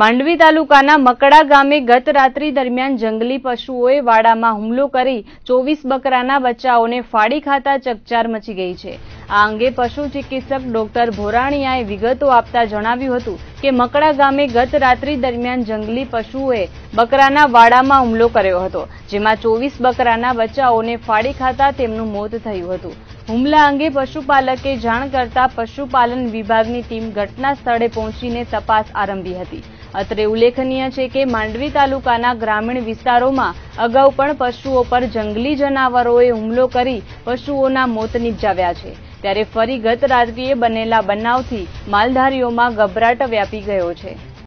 માંડવી તાલુકાના મકડા ગામે ગત રાત્રિ દરમિયાન જંગલી પશુઓએ વાડામાં હુમલો કરી ચોવીસ બકરાના બચ્ચાઓને ફાડી ખાતા ચકચાર મચી ગઈ છે આ અંગે પશુ ચિકિત્સક ડોક્ટર ભોરાણીયાએ વિગતો આપતા જણાવ્યું હતું કે મકડા ગામે ગત રાત્રિ દરમિયાન જંગલી પશુઓએ બકરાના વાડામાં હુમલો કર્યો હતો જેમાં ચોવીસ બકરાના બચ્ચાઓને ફાડી ખાતા તેમનું મોત થયું હતું હુમલા અંગે પશુપાલકે જાણ કરતા પશુપાલન વિભાગની ટીમ ઘટના સ્થળે પહોંચીને તપાસ આરંભી હતી અત્રે ઉલ્લેખનીય છે કે માંડવી તાલુકાના ગ્રામીણ વિસ્તારોમાં અગાઉ પણ પશુઓ પર જંગલી જનાવરોએ હુમલો કરી પશુઓના મોત નિપજાવ્યા છે ત્યારે ફરી ગત રાત્રિએ બનેલા બનાવથી માલધારીઓમાં ગભરાટ વ્યાપી ગયો છે